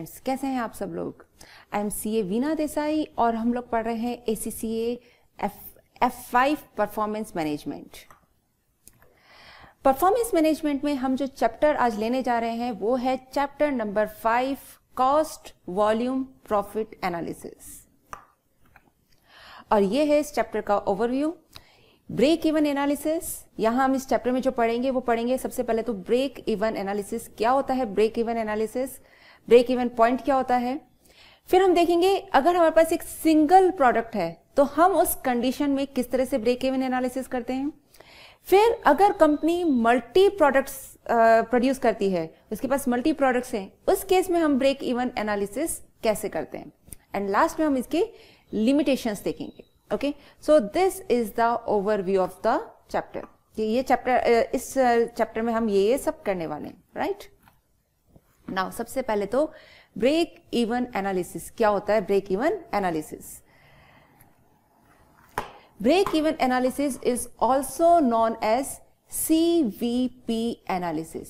Friends कैसे हैं आप सब लोग I am C A Veena Desai और हम लोग पढ़ रहे हैं A C C F five performance management performance management में हम जो चैप्टर आज लेने जा रहे हैं वो है chapter number five cost volume profit analysis और ये है इस चैप्टर का ओवरव्यू ब्रेक इवन एनालिसिस यहां हम इस चैप्टर में जो पढ़ेंगे वो पढ़ेंगे सबसे पहले तो ब्रेक इवन एनालिसिस क्या होता है break even analysis break even point क्या होता है फिर हम देखेंगे अगर हमारे पास एक सिंगल प्रोडक्ट है तो हम उस कंडीशन में किस तरह से ब्रेक इवन एनालिसिस करते हैं फिर अगर कंपनी मल्टी प्रोडक्ट्स प्रोड्यूस करती है उसके पास मल्टी प्रोडक्ट्स हैं उस केस में हम ब्रेक इवन एनालिसिस कैसे करते हैं एंड लास्ट में हम इसके लिमिटेशंस देखेंगे okay so this is the overview of the chapter ये चैप्टर इस चैप्टर में हम ये ये सब करने वाले हैं राइट right? नाउ सबसे पहले तो ब्रेक इवन एनालिसिस क्या होता है break even analysis break even analysis is also known as C V P analysis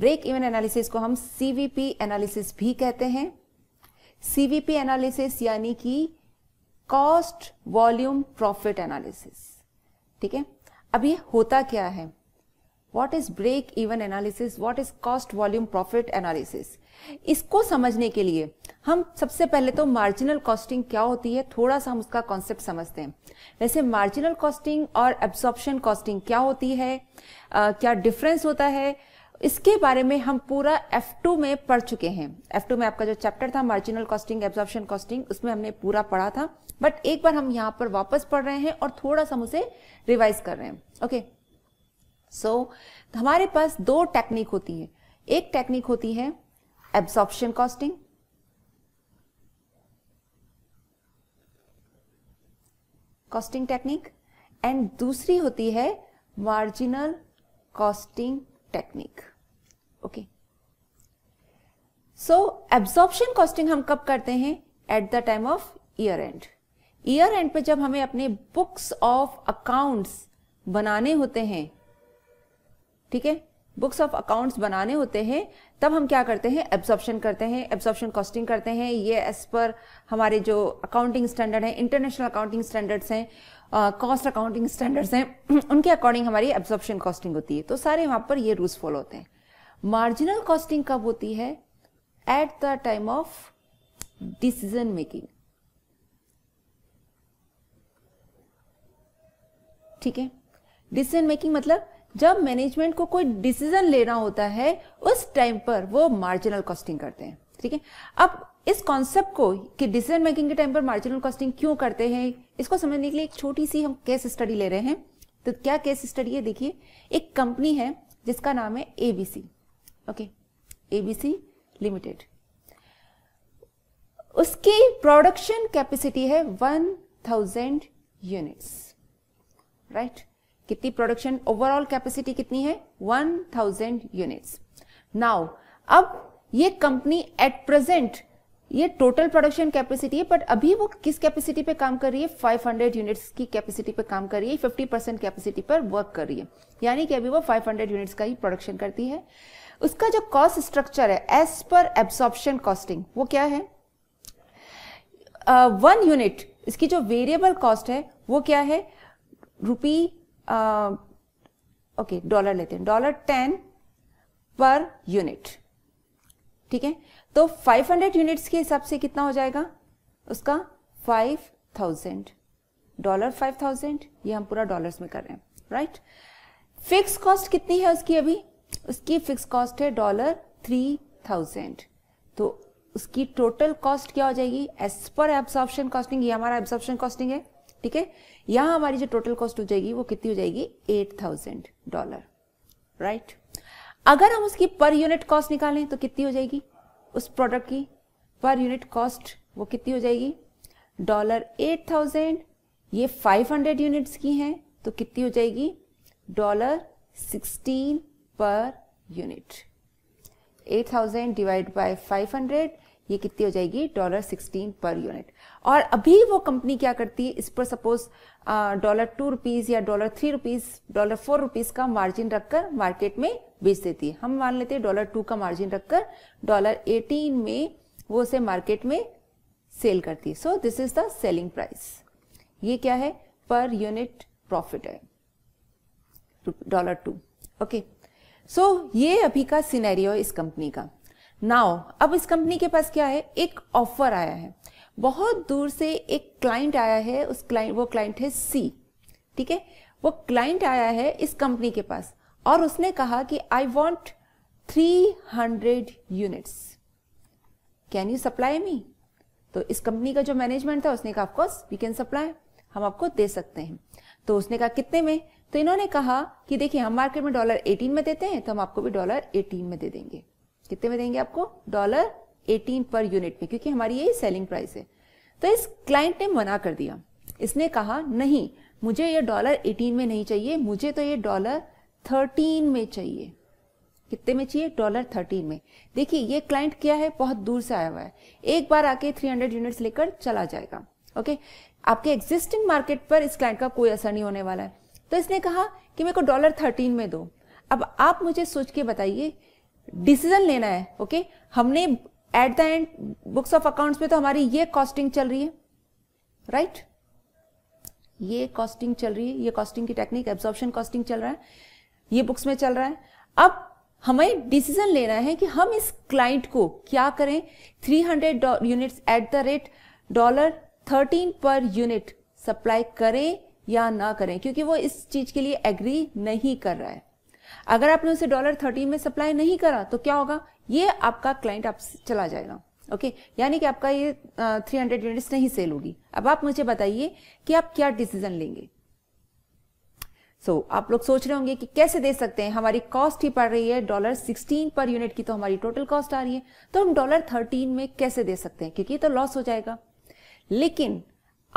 break even analysis को हम सीवीपी एनालिसिस भी कहते हैं सीवीपी एनालिसिस यानी कि कॉस्ट वॉल्यूम प्रॉफिट एनालिसिस ठीक है अब ये होता क्या है what is break even analysis what is cost volume profit analysis इसको समझने के लिए हम सबसे पहले तो मार्जिनल कॉस्टिंग क्या होती है थोड़ा सा हम उसका कॉन्सेप्ट समझते हैं वैसे मार्जिनल कॉस्टिंग और एब्सॉर्प्शन कॉस्टिंग क्या होती है आ, क्या डिफरेंस होता है इसके बारे में हम पूरा F2 में पढ़ चुके हैं F2 में आपका जो चैप्टर था मार्जिनल कॉस्टिंग एब्जॉर्प्शन कॉस्टिंग उसमें हमने पूरा पढ़ा था बट एक बार हम यहाँ पर वापस पढ़ रहे हैं और थोड़ा सा हम उसे रिवाइज कर रहे हैं ओके okay. सो so, हमारे पास दो टेक्निक होती है एक टेक्निक होती है absorption costing costing technique and दूसरी होती है marginal costing technique okay so absorption costing हम कब करते हैं at the time of year end year end पे जब हमें अपने बुक्स ऑफ अकाउंट्स बनाने होते हैं ठीक है बुक्स ऑफ अकाउंट्स बनाने होते हैं तब हम क्या करते हैं एब्जॉर्प्शन करते हैं एब्जॉर्प्शन कॉस्टिंग करते हैं ये एज पर हमारे जो अकाउंटिंग स्टैंडर्ड हैं इंटरनेशनल अकाउंटिंग स्टैंडर्ड्स हैं कॉस्ट अकाउंटिंग स्टैंडर्ड्स हैं उनके अकॉर्डिंग हमारी एब्जॉर्प्शन कॉस्टिंग होती है तो सारे वहाँ पर ये रूल्स फॉलो होते हैं मार्जिनल कॉस्टिंग कब होती है at the time of decision making ठीक है डिसीजन मेकिंग मतलब जब मैनेजमेंट को कोई डिसीजन लेना होता है उस टाइम पर वो मार्जिनल कॉस्टिंग करते हैं ठीक है अब इस कॉन्सेप्ट को कि डिसीजन मेकिंग के टाइम पर मार्जिनल कॉस्टिंग क्यों करते हैं इसको समझने के लिए एक छोटी सी हम केस स्टडी ले रहे हैं तो क्या केस स्टडी है देखिए एक कंपनी है जिसका नाम है एबीसी ओके एबीसी लिमिटेड उसकी प्रोडक्शन कैपेसिटी है one thousand units right right? कितनी प्रोडक्शन ओवरऑल कैपेसिटी कितनी है 1000 यूनिट्स नाउ अब ये कंपनी एट प्रेजेंट ये टोटल प्रोडक्शन कैपेसिटी है बट अभी वो किस कैपेसिटी पे काम कर रही है 500 यूनिट्स की कैपेसिटी पे काम कर रही है 50 परसेंट कैपेसिटी पर वर्क कर रही है यानी कि अभी वो 500 यूनिट्स का ही प्रोडक्शन करती है उसका जो कॉस्ट स्ट्रक्चर है एज पर एब्सॉर्प्शन कॉस्टिंग वो क्या है वन uh, यूनिट इसकी जो वेरिएबल कॉस्ट है वो क्या है रुपी ओके डॉलर लेते हैं डॉलर टेन पर यूनिट ठीक है तो 500 यूनिट्स के हिसाब से कितना हो जाएगा उसका 5000 डॉलर 5000 ये हम पूरा डॉलर्स में कर रहे हैं राइट फिक्स कॉस्ट कितनी है उसकी अभी उसकी फिक्स कॉस्ट है डॉलर 3000 तो उसकी टोटल कॉस्ट क्या हो जाएगी एज पर एब्सॉर्प्शन कॉस्टिंग ये हमारा एब्सॉर्प्शन कॉस्टिंग है ठीक है यहां हमारी जो टोटल कॉस्ट हो जाएगी वो कितनी हो जाएगी एट थाउजेंड डॉलर राइट अगर हम उसकी पर यूनिट कॉस्ट निकालें तो कितनी हो जाएगी उस प्रोडक्ट की पर यूनिट कॉस्ट वो कितनी हो जाएगी डॉलर एट थाउजेंड ये फाइव हंड्रेड यूनिट की हैं तो कितनी हो जाएगी dollar sixteen per unit eight thousand divide by five hundred ये कितनी हो जाएगी डॉलर सिक्सटीन पर यूनिट और अभी वो कंपनी क्या करती है इस पर सपोज डॉलर टू रुपीज़ या dollar three rupees dollar four rupees का मार्जिन रखकर मार्केट में बेच देती है हम मान लेते हैं डॉलर टू का मार्जिन रखकर डॉलर एटीन में वो उसे मार्केट में सेल करती है so this is the selling price ये क्या है पर यूनिट प्रॉफिट है डॉलर टू ओके सो ये अभी का सिनेरियो इस कंपनी का नाउ अब इस कंपनी के पास क्या है एक ऑफर आया है बहुत दूर से एक क्लाइंट आया है उस क्लाइंट वो क्लाइंट है सी ठीक है वो क्लाइंट आया है इस कंपनी के पास और उसने कहा कि I want three hundred units can you supply me तो इस कंपनी का जो मैनेजमेंट था उसने कहा ऑफकोर्स वी कैन सप्लाई हम आपको दे सकते हैं तो उसने कहा कितने में तो इन्होंने कहा कि देखिए हम मार्केट में डॉलर 18 में देते हैं तो हम आपको भी डॉलर 18 में दे देंगे कितने में देंगे आपको डॉलर एटीन पर यूनिट में क्योंकि हमारी यही सेलिंग प्राइस है तो इस क्लाइंट ने मना कर दिया इसने कहा नहीं मुझे ये डॉलर एटीन में नहीं चाहिए मुझे तो ये डॉलर थर्टीन में चाहिए कितने में चाहिए डॉलर थर्टीन में देखिए ये क्लाइंट क्या है बहुत दूर से आया हुआ है एक बार आके थ्री हंड्रेड यूनिट्स लेकर चला जाएगा ओके आपके एग्जिस्टिंग मार्केट पर इस क्लाइंट का कोई असर नहीं होने वाला है तो इसने कहा कि मेरे को डॉलर थर्टीन में दो अब आप मुझे सोच के बताइए डिसीजन लेना है ओके हमने at the end books of accounts में तो हमारी ये कॉस्टिंग चल रही है राइट right? ये कॉस्टिंग चल रही है ये कॉस्टिंग की टेक्निक एब्जॉर्प्शन कॉस्टिंग चल रहा है ये बुक्स में चल रहा है अब हमें डिसीजन लेना है कि हम इस क्लाइंट को क्या करें 300 hundred units at the rate dollar 13 per unit supply करें या ना करें क्योंकि वो इस चीज के लिए एग्री नहीं कर रहा है अगर आपने उसे डॉलर थर्टीन में सप्लाई नहीं करा तो क्या होगा ये आपका क्लाइंट आप चला जाएगा ओके यानी कि आपका ये थ्री हंड्रेड यूनिट्स नहीं सेल होगी अब आप मुझे बताइए कि आप क्या डिसीजन लेंगे सो so, आप लोग सोच रहे होंगे कि कैसे दे सकते हैं हमारी कॉस्ट ही पड़ रही है डॉलर सिक्सटीन पर यूनिट की तो हमारी टोटल कॉस्ट आ रही है तो हम डॉलर थर्टीन में कैसे दे सकते हैं क्योंकि ये तो लॉस हो जाएगा लेकिन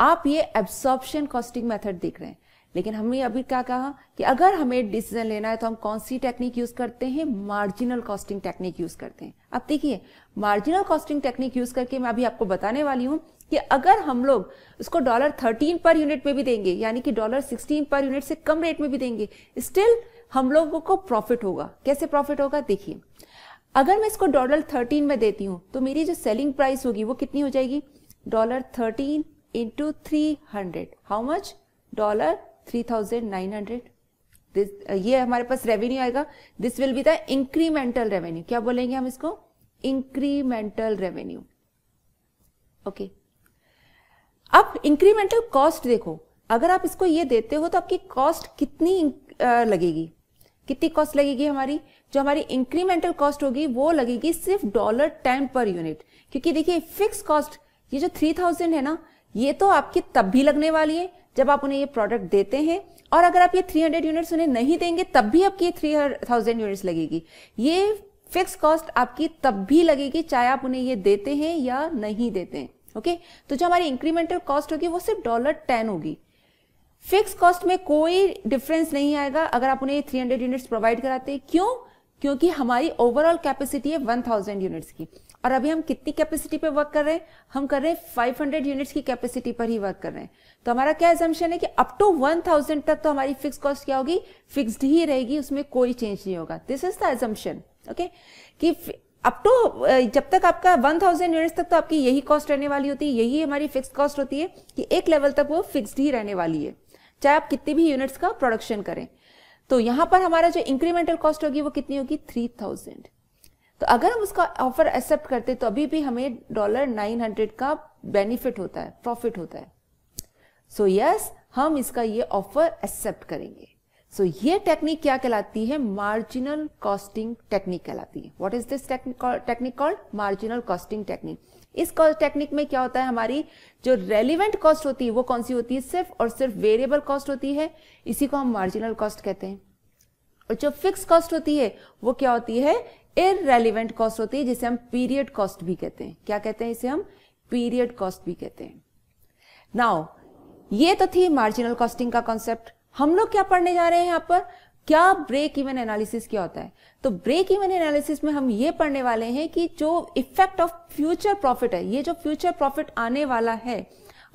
आप ये एब्सॉर्प्शन कॉस्टिंग मेथड देख रहे हैं लेकिन हमने अभी क्या कहा कि अगर हमें डिसीजन लेना है तो हम कौन सी टेक्निक यूज करते हैं मार्जिनल कॉस्टिंग टेक्निक यूज करते हैं अब देखिए मार्जिनल कॉस्टिंग टेक्निक यूज करके मैं अभी आपको बताने वाली हूँ कि अगर हम लोग उसको डॉलर थर्टीन पर यूनिट में भी देंगे यानी कि डॉलर सिक्सटीन पर यूनिट से कम रेट में भी देंगे स्टिल हम लोगों को प्रॉफिट होगा कैसे प्रॉफिट होगा देखिए अगर मैं इसको डॉलर थर्टीन में देती हूँ तो मेरी जो सेलिंग प्राइस होगी वो कितनी हो जाएगी dollar thirteen into three hundred how much dollar three thousand nine hundred uh, ये हमारे पास रेवेन्यू आएगा this will be the incremental revenue क्या बोलेंगे हम इसको इंक्रीमेंटल रेवेन्यू ओके अब इंक्रीमेंटल कॉस्ट देखो अगर आप इसको ये देते हो तो आपकी कॉस्ट कितनी uh, लगेगी कितनी कॉस्ट लगेगी हमारी जो हमारी इंक्रीमेंटल कॉस्ट होगी वो लगेगी सिर्फ डॉलर टेन पर यूनिट क्योंकि देखिए फिक्स कॉस्ट ये जो थ्री थाउजेंड है ना ये तो आपकी तब भी लगने वाली है जब आप उन्हें ये प्रोडक्ट देते हैं और अगर आप ये 300 यूनिट्स उन्हें नहीं देंगे तब भी आपकी ये थाउजेंड यूनिट्स लगेगी ये फिक्स कॉस्ट आपकी तब भी लगेगी चाहे आप उन्हें ये देते हैं या नहीं देते हैं ओके तो जो हमारी इंक्रीमेंटल कॉस्ट होगी वो सिर्फ डॉलर टेन होगी फिक्स कॉस्ट में कोई डिफरेंस नहीं आएगा अगर आप उन्हें ये 300 यूनिट्स प्रोवाइड कराते हैं क्यों क्योंकि हमारी ओवरऑल कैपेसिटी है 1000 यूनिट्स की और अभी हम कितनी कैपेसिटी पे वर्क कर रहे हैं हम कर रहे हैं 500 यूनिट्स की कैपेसिटी पर ही वर्क कर रहे हैं तो हमारा क्या एजम्पन है कि अप टू 1000 तक तो हमारी फिक्स कॉस्ट क्या होगी फिक्स्ड ही रहेगी उसमें कोई चेंज नहीं होगा this is the assumption okay कि अप टू जब तक आपका 1000 यूनिट्स तक तो आपकी यही कॉस्ट रहने वाली होती है यही हमारी फिक्स कॉस्ट होती है कि एक लेवल तक वो फिक्सड ही रहने वाली है चाहे आप कितनी भी यूनिट्स का प्रोडक्शन करें तो यहाँ पर हमारा जो इंक्रीमेंटल कॉस्ट होगी वो कितनी होगी थ्री थाउजेंड तो अगर हम उसका ऑफर एक्सेप्ट करते तो अभी भी हमें डॉलर नाइन हंड्रेड का बेनिफिट होता है प्रॉफिट होता है सो so, यस yes, हम इसका ये ऑफर एक्सेप्ट करेंगे सो so, ये टेक्निक क्या कहलाती है मार्जिनल कॉस्टिंग टेक्निक कहलाती है what is this technique called marginal costing technique इस टेक्निक में क्या होता है हमारी जो रेलिवेंट कॉस्ट होती है वो कौन सी होती है सिर्फ और सिर्फ वेरिएबल कॉस्ट होती है इसी को हम मार्जिनल कॉस्ट कहते हैं और जो फिक्स कॉस्ट होती है वो क्या होती है इरेलीवेंट कॉस्ट होती है जिसे हम पीरियड कॉस्ट भी कहते हैं क्या कहते हैं इसे हम पीरियड कॉस्ट भी कहते हैं नाउ ये तो थी मार्जिनल कॉस्टिंग का कॉन्सेप्ट हम लोग क्या पढ़ने जा रहे हैं यहां पर क्या ब्रेक इवन एनालिसिस क्या होता है तो ब्रेक इवन एनालिसिस में हम ये पढ़ने वाले हैं कि जो इफेक्ट ऑफ फ्यूचर प्रॉफिट है ये जो फ्यूचर प्रॉफिट आने वाला है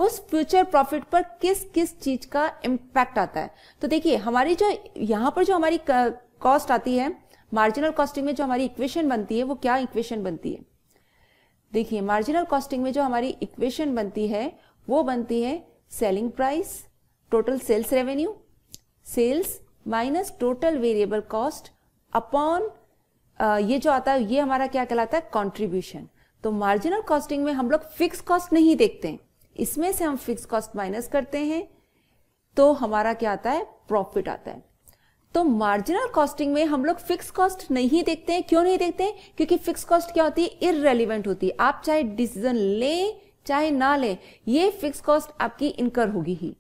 उस फ्यूचर प्रॉफिट पर किस किस चीज का इम्पैक्ट आता है तो देखिए हमारी जो यहां पर जो हमारी कॉस्ट आती है मार्जिनल कॉस्टिंग में जो हमारी इक्वेशन बनती है वो क्या इक्वेशन बनती है देखिए मार्जिनल कॉस्टिंग में जो हमारी इक्वेशन बनती है वो बनती है selling price total sales revenue sales minus total variable cost upon ये जो आता है ये हमारा क्या कहलाता है कॉन्ट्रीब्यूशन तो मार्जिनल कॉस्टिंग में हम लोग फिक्स कॉस्ट नहीं देखते हैं इसमें से हम फिक्स कॉस्ट माइनस करते हैं तो हमारा क्या आता है प्रॉफिट आता है तो मार्जिनल कॉस्टिंग में हम लोग फिक्स कॉस्ट नहीं देखते हैं क्यों नहीं देखते हैं क्योंकि फिक्स कॉस्ट क्या होती है इरेलीवेंट होती है आप चाहे डिसीजन ले चाहे ना ले ये फिक्स कॉस्ट आपकी इनकर होगी ही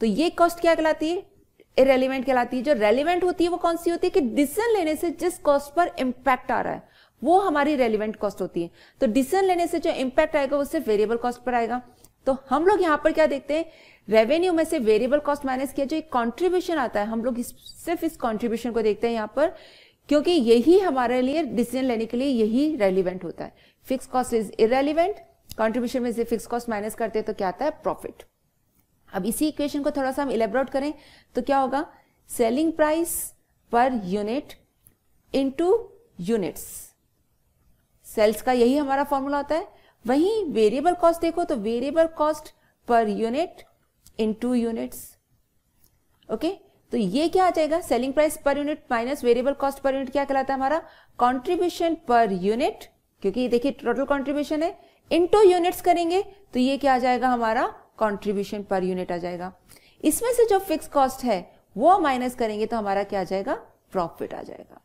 तो ये कॉस्ट क्या कहलाती है इरेलीवेंट कहलाती है जो रेलिवेंट होती है वो कौन सी होती है कि डिसीजन लेने से जिस कॉस्ट पर इम्पैक्ट आ रहा है वो हमारी रेलिवेंट कॉस्ट होती है तो डिसीजन लेने से जो इम्पैक्ट आएगा वो सिर्फ वेरिएबल कॉस्ट पर आएगा तो हम लोग यहां पर क्या देखते हैं रेवेन्यू में से वेरिएबल कॉस्ट माइनस किया जो एक कॉन्ट्रीब्यूशन आता है हम लोग इस, सिर्फ इस कॉन्ट्रीब्यूशन को देखते हैं यहाँ पर क्योंकि यही हमारे लिए डिसीजन लेने के लिए यही रेलिवेंट होता है fix cost is irrelevant contribution में से फिक्स कॉस्ट माइनस करते हैं तो क्या आता है प्रॉफिट अब इसी इक्वेशन को थोड़ा सा हम इलेबोरेट करें तो क्या होगा selling price per unit to units sales का यही हमारा फॉर्मूला होता है वहीं वेरिएबल कॉस्ट देखो तो variable cost per unit into units okay तो ये क्या आ जाएगा selling price per unit minus variable cost per unit क्या कहलाता है हमारा कॉन्ट्रीब्यूशन पर यूनिट क्योंकि देखिए टोटल कॉन्ट्रीब्यूशन है इन टू यूनिट्स करेंगे तो ये क्या आ जाएगा हमारा कॉन्ट्रीब्यूशन पर यूनिट आ जाएगा इसमें से जो फिक्स कॉस्ट है वो माइनस करेंगे तो हमारा क्या आ जाएगा प्रॉफिट आ जाएगा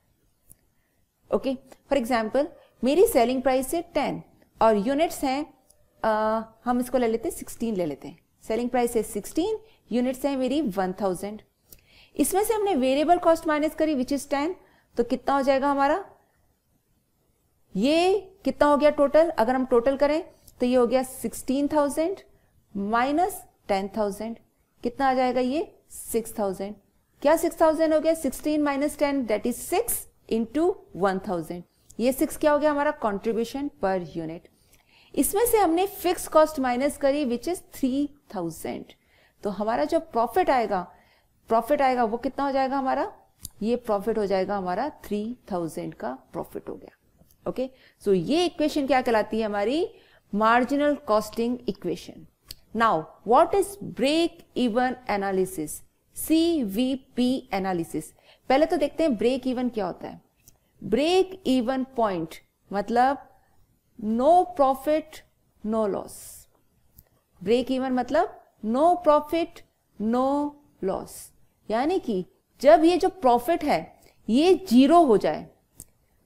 ओके फॉर एग्जाम्पल मेरी सेलिंग प्राइस है टेन और यूनिट्स हैं हम इसको ले लेते हैं सिक्सटीन ले लेते हैं सेलिंग प्राइस है 16 यूनिट्स है मेरी 1000 इसमें से हमने वेरिएबल कॉस्ट माइनस करी विच इज 10 तो कितना हो जाएगा हमारा ये कितना हो गया टोटल अगर हम टोटल करें तो ये हो गया 16,000 माइनस थाउजेंड कितना आ जाएगा ये 6,000 क्या 6,000 हो गया 16 minus ten that is 6 into one ये 6 क्या हो गया हमारा कॉन्ट्रीब्यूशन पर यूनिट इसमें से हमने फिक्स कॉस्ट माइनस करी विच इज थ्री थाउजेंड तो हमारा जो प्रॉफिट आएगा प्रॉफिट आएगा वो कितना हो जाएगा हमारा ये प्रॉफिट हो जाएगा हमारा थ्री थाउजेंड का प्रॉफिट हो गया ओके सो so ये इक्वेशन क्या कहलाती है हमारी marginal costing equation now what is break even analysis C V P analysis पहले तो देखते हैं ब्रेक इवन क्या होता है ब्रेक इवन पॉइंट मतलब no profit no loss break even मतलब नो प्रॉफिट नो लॉस यानी कि जब ये जो प्रॉफिट है ये जीरो हो जाए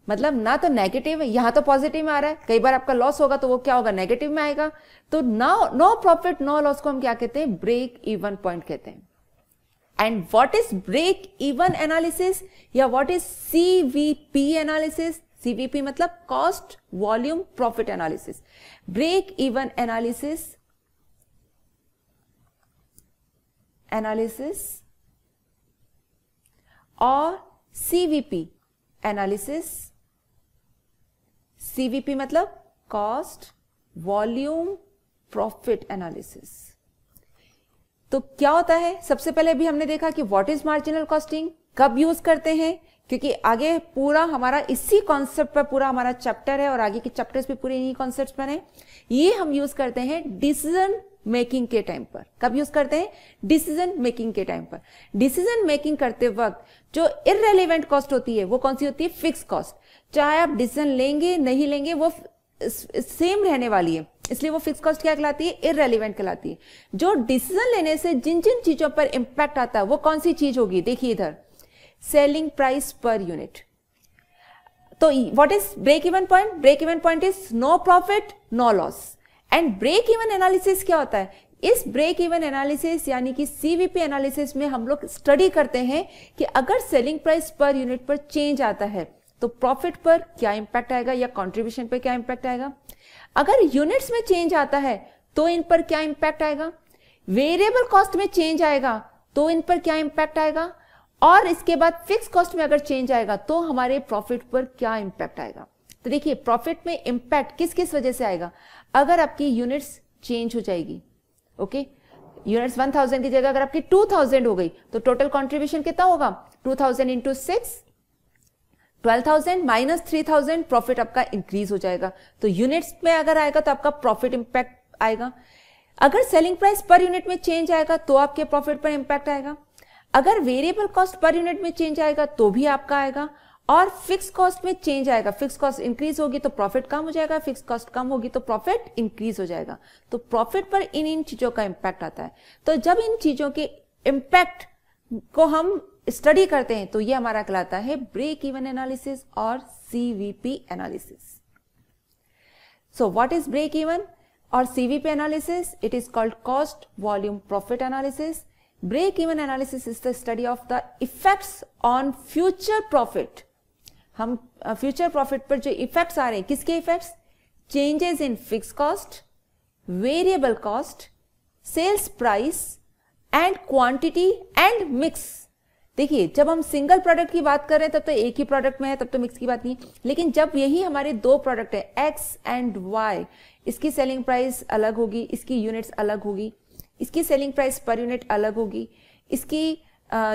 मतलब ना तो नेगेटिव है यहां तो पॉजिटिव में आ रहा है कई बार आपका लॉस होगा तो वो क्या होगा नेगेटिव में आएगा तो ना नो प्रॉफिट नो लॉस को हम क्या कहते हैं ब्रेक इवन पॉइंट कहते हैं and what is break even analysis या what is CVP analysis CVP मतलब cost volume profit analysis break even analysis analysis और सीवीपी एनालिसिस सीवीपी मतलब कॉस्ट वॉल्यूम प्रॉफिट एनालिसिस तो क्या होता है सबसे पहले भी हमने देखा कि व्हाट इज मार्जिनल कॉस्टिंग कब यूज करते हैं क्योंकि आगे पूरा हमारा इसी कॉन्सेप्ट पर पूरा हमारा चैप्टर है और आगे के चैप्टर्स भी पूरे इन्हीं कॉन्सेप्ट पर है ये हम यूज करते हैं डिसीजन मेकिंग के टाइम पर कब यूज करते हैं डिसीजन मेकिंग के टाइम पर डिसीजन मेकिंग करते वक्त जो इरेलीवेंट कॉस्ट होती है वो कौन सी होती है फिक्स कॉस्ट चाहे आप डिसीजन लेंगे नहीं लेंगे वो सेम रहने वाली है इसलिए वो फिक्स कॉस्ट क्या कहलाती है इरेलीवेंट कहलाती है जो डिसीजन लेने से जिन जिन चीजों पर इम्पैक्ट आता है वो कौन सी चीज होगी देखिए इधर सेलिंग प्राइस पर यूनिट तो what is break even point break even point is no profit no loss and break even analysis क्या होता है इस ब्रेक इवन एनालिसिस यानी कि सीवीपी एनालिसिस में हम लोग स्टडी करते हैं कि अगर सेलिंग प्राइस पर यूनिट पर चेंज आता है तो प्रॉफिट पर क्या इंपैक्ट आएगा या कंट्रीब्यूशन पर क्या इंपैक्ट आएगा अगर यूनिट्स में चेंज आता है तो इन पर क्या इंपैक्ट आएगा वेरिएबल कॉस्ट में चेंज आएगा तो इन पर क्या इंपैक्ट आएगा और इसके बाद फिक्स कॉस्ट में अगर चेंज आएगा तो हमारे प्रॉफिट पर क्या इंपैक्ट आएगा तो देखिए प्रॉफिट में इंपैक्ट किस किस वजह से आएगा अगर आपकी यूनिट्स चेंज हो जाएगी ओके यूनिट्स 1000 की जगह अगर आपकी 2000 हो गई तो टोटल कंट्रीब्यूशन कितना होगा 2000 thousand into six twelve thousand minus three thousand profit आपका इंक्रीज हो जाएगा तो यूनिट्स में अगर आएगा तो आपका प्रॉफिट इंपैक्ट आएगा अगर सेलिंग प्राइस पर यूनिट में चेंज आएगा तो आपके प्रॉफिट पर इंपैक्ट आएगा अगर वेरिएबल कॉस्ट पर यूनिट में चेंज आएगा तो भी आपका आएगा और फिक्स कॉस्ट में चेंज आएगा फिक्स कॉस्ट इंक्रीज होगी तो प्रॉफिट कम हो जाएगा फिक्स कॉस्ट कम होगी तो प्रॉफिट इंक्रीज हो जाएगा तो प्रॉफिट पर इन इन चीजों का इंपैक्ट आता है तो जब इन चीजों के इंपैक्ट को हम स्टडी करते हैं तो ये हमारा कहलाता है ब्रेक इवन एनालिसिस और CVP analysis so what is break even और CVP analysis it is called cost volume profit analysis break even analysis is the study of the effects on future profit हम future profit पर जो effects आ रहे हैं किसके effects changes in fix cost variable cost sales price and quantity and mix देखिए जब हम सिंगल प्रोडक्ट की बात कर रहे हैं तब तो एक ही प्रोडक्ट में है तब तो मिक्स की बात नहीं लेकिन जब यही हमारे दो प्रोडक्ट है एक्स एंड वाई इसकी सेलिंग प्राइस अलग होगी इसकी यूनिट्स अलग होगी इसकी सेलिंग प्राइस पर यूनिट अलग होगी इसकी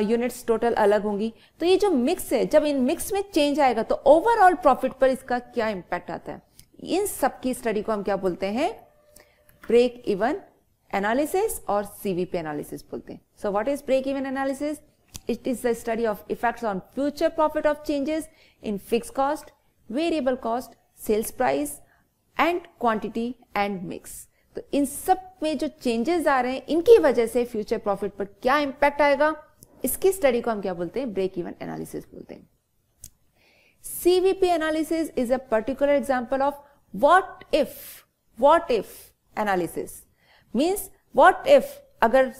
यूनिट्स uh, टोटल अलग होंगी तो ये जो मिक्स है जब इन मिक्स में चेंज आएगा तो ओवरऑल प्रॉफिट पर इसका क्या इम्पैक्ट आता है इन सब की स्टडी को हम क्या बोलते हैं ब्रेक इवन एनालिसिस और सीवीपी एनालिसिस बोलते हैं so what is break even analysis it is the study of effects on future profit of changes in fix cost variable cost sales price and quantity and mix तो इन सब में जो changes आ रहे हैं इनकी वजह से फ्यूचर प्रॉफिट पर क्या इंपैक्ट आएगा इसकी स्टडी को हम क्या बोलते हैं ब्रेक इवन एनालिसिस बोलते हैं CVP analysis is a particular example of what if what if analysis means what if अगर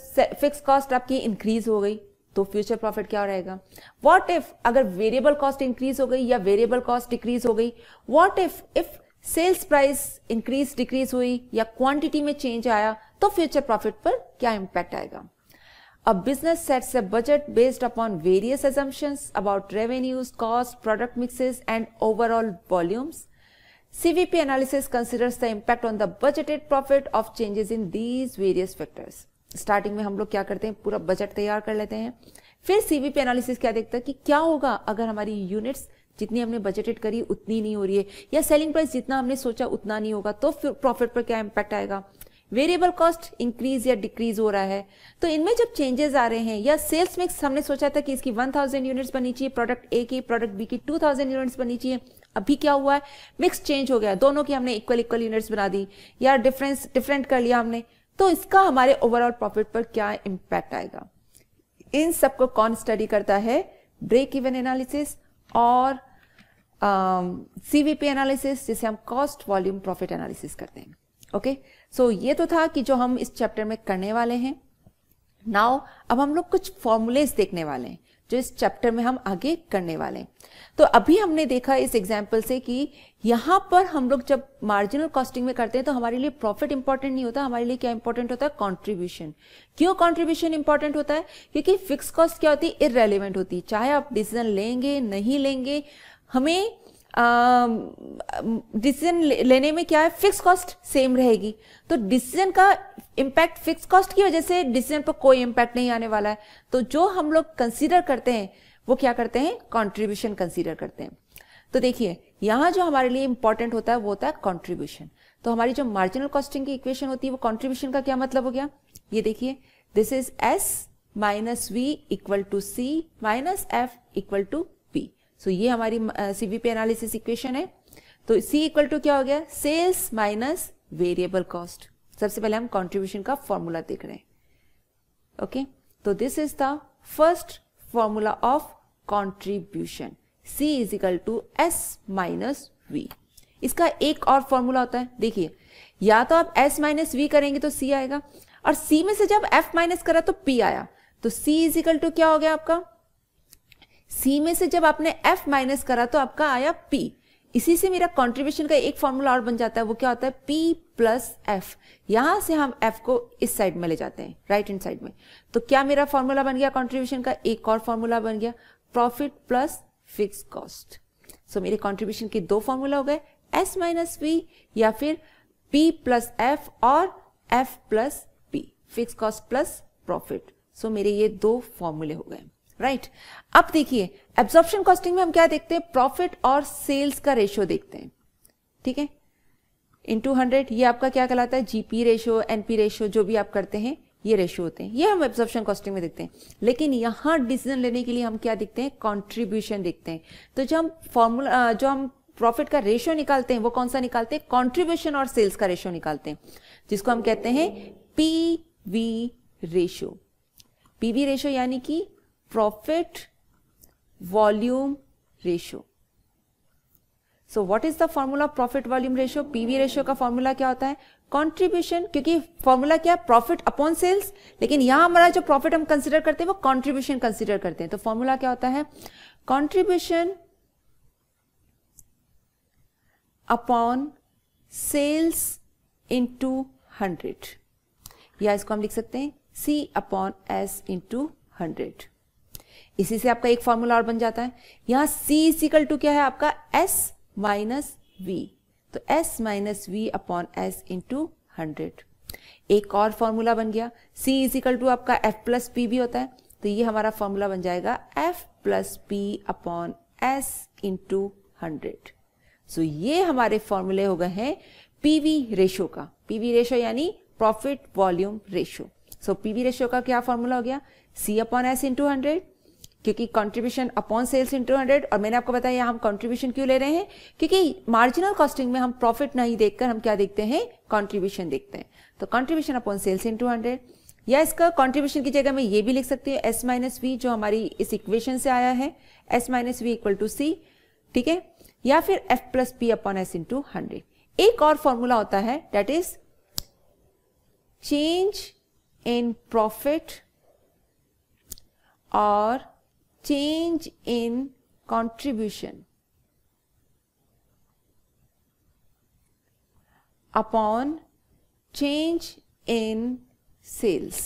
फिक्स कॉस्ट आपकी इंक्रीज हो गई तो फ्यूचर प्रॉफिट क्या रहेगा वॉट इफ अगर वेरिएबल कॉस्ट इंक्रीज हो गई या वेरिएबल कॉस्ट डिक्रीज हो गई what if if sales price increase decrease हुई या क्वांटिटी में चेंज आया तो फ्यूचर प्रॉफिट पर क्या इंपैक्ट आएगा अब business sets a budget based upon various assumptions about revenues cost product mixes and overall volumes CVP analysis considers the impact on the budgeted profit of changes in these various factors starting में हम लोग क्या करते हैं पूरा budget तैयार कर लेते हैं फिर सीवीपी एनालिसिस क्या देखता है कि क्या होगा अगर हमारी यूनिट्स जितनी हमने बजटेड करी उतनी नहीं हो रही है या सेलिंग प्राइस जितना हमने सोचा उतना नहीं होगा तो फिर प्रॉफिट पर क्या इम्पैक्ट आएगा वेरिएबल कॉस्ट इंक्रीज या डिक्रीज हो रहा है तो इनमें जब चेंजेस आ रहे हैं या सेल्स मिक्स हमने सोचा था कि इसकी 1000 यूनिट्स बननी चाहिए प्रोडक्ट ए की प्रोडक्ट बी की 2000 यूनिट्स बननी चाहिए अभी क्या हुआ है मिक्स चेंज हो गया दोनों की हमने इक्वल इक्वल यूनिट्स बना दी या डिफरेंस डिफरेंट कर लिया हमने तो इसका हमारे ओवरऑल प्रॉफिट पर क्या इम्पैक्ट आएगा इन सबको कौन स्टडी करता है ब्रेक इवन एनालिसिस और सीवीपी um, एनालिसिस जिसे हम कॉस्ट वॉल्यूम प्रॉफिट एनालिसिस करते हैं ओके okay? सो so, ये तो था कि जो हम इस चैप्टर में करने वाले हैं नाउ अब हम लोग कुछ फॉर्मूलेज देखने वाले हैं जो इस चैप्टर में हम आगे करने वाले हैं तो अभी हमने देखा इस एग्जाम्पल से कि यहाँ पर हम लोग जब मार्जिनल कॉस्टिंग में करते हैं तो हमारे लिए प्रॉफिट इंपॉर्टेंट नहीं होता हमारे लिए क्या इंपॉर्टेंट होता है कॉन्ट्रीब्यूशन क्यों कॉन्ट्रीब्यूशन इंपॉर्टेंट होता है क्योंकि फिक्स कॉस्ट क्या होती है इरेलीवेंट होती है चाहे आप डिसीजन लेंगे नहीं लेंगे हमें डिसीजन लेने में क्या है फिक्स कॉस्ट सेम रहेगी तो डिसीजन का इम्पैक्ट फिक्स कॉस्ट की वजह से डिसीजन पर कोई इम्पैक्ट नहीं आने वाला है तो जो हम लोग कंसीडर करते हैं वो क्या करते हैं कॉन्ट्रीब्यूशन कंसीडर करते हैं तो देखिए यहाँ जो हमारे लिए इंपॉर्टेंट होता है वो होता है कॉन्ट्रीब्यूशन तो हमारी जो मार्जिनल कॉस्टिंग की इक्वेशन होती है वो कॉन्ट्रीब्यूशन का क्या मतलब हो गया ये देखिए this is S minus V equal to C minus F equal to so so, ये हमारी सीवीपी एनालिसिस इक्वेशन है तो सी इक्वल टू क्या हो गया सेल्स माइनस वेरिएबल कॉस्ट सबसे पहले हम कॉन्ट्रीब्यूशन का फॉर्मूला देख रहे हैं ओके तो this is the first formula of contribution C is equal to S minus V इसका एक और फॉर्मूला होता है देखिए या तो आप एस माइनस वी करेंगे तो सी आएगा और सी में से जब एफ माइनस करा तो पी आया तो सी इज इक्वल टू क्या हो गया आपका सी में से जब आपने एफ माइनस करा तो आपका आया पी इसी से मेरा कॉन्ट्रीब्यूशन का एक फॉर्मूला और बन जाता है वो क्या होता है पी प्लस एफ यहां से हम एफ को इस साइड में ले जाते हैं राइट हैंड साइड में तो क्या मेरा फॉर्मूला बन गया कॉन्ट्रीब्यूशन का एक और फॉर्मूला बन गया profit plus fix cost so मेरे कॉन्ट्रीब्यूशन के दो फॉर्मूला हो गए एस माइनस पी या फिर पी प्लस एफ और F plus P fix cost plus profit so मेरे ये दो फॉर्मूले हो गए राइट right? अब देखिए एब्जॉर्प्शन कॉस्टिंग में हम क्या देखते हैं प्रॉफिट और सेल्स का रेशियो देखते हैं ठीक है इन टू हंड्रेड ये आपका क्या कहलाता है जीपी रेशियो एनपी रेशियो जो भी आप करते हैं ये रेशियो होते हैं ये हम एब्जॉर्प्शन कॉस्टिंग में देखते हैं लेकिन यहां डिसीजन लेने के लिए हम क्या देखते हैं कॉन्ट्रीब्यूशन देखते हैं तो जो हम फॉर्मूला जो हम प्रॉफिट का रेशियो निकालते हैं वो कौन सा निकालते हैं कॉन्ट्रीब्यूशन और सेल्स का रेशियो निकालते हैं जिसको हम कहते हैं P V ratio PV ratio यानी कि profit volume ratio so what is the formula profit volume ratio PV ratio का फॉर्मूला क्या होता है कॉन्ट्रीब्यूशन क्योंकि फॉर्मूला क्या है प्रॉफिट अपॉन सेल्स लेकिन यहां हमारा जो प्रॉफिट हम कंसिडर करते हैं वो कॉन्ट्रीब्यूशन कंसिडर करते हैं तो फॉर्मूला क्या होता है contribution upon sales into hundred या इसको हम लिख सकते हैं C upon S into hundred इसी से आपका एक फॉर्मूला और बन जाता है यहां सी इजिकल टू क्या है आपका एस माइनस वी तो S minus V upon S into hundred एक और फॉर्मूला बन गया सी इजिकल टू आपका एफ प्लस पी भी होता है तो ये हमारा फॉर्मूला बन जाएगा F plus P upon S into hundred so ये हमारे फॉर्मूले हो गए हैं पीवी रेशो का पीवी रेशो यानी profit volume ratio so PV ratio का क्या फॉर्मूला हो गया C upon S into hundred क्योंकि contribution upon sales into hundred और मैंने आपको बताया हम कंट्रीब्यूशन क्यों ले रहे हैं क्योंकि मार्जिनल कॉस्टिंग में हम प्रॉफिट नहीं देखकर हम क्या देखते हैं कंट्रीब्यूशन देखते हैं तो contribution upon sales into hundred या इसका कंट्रीब्यूशन की जगह मैं ये भी लिख सकती हूँ एस माइनस वी जो हमारी इस इक्वेशन से आया है S minus V equal to C ठीक है या फिर F plus P upon S into hundred एक और फॉर्मूला होता है that is change in profit और change in contribution upon change in sales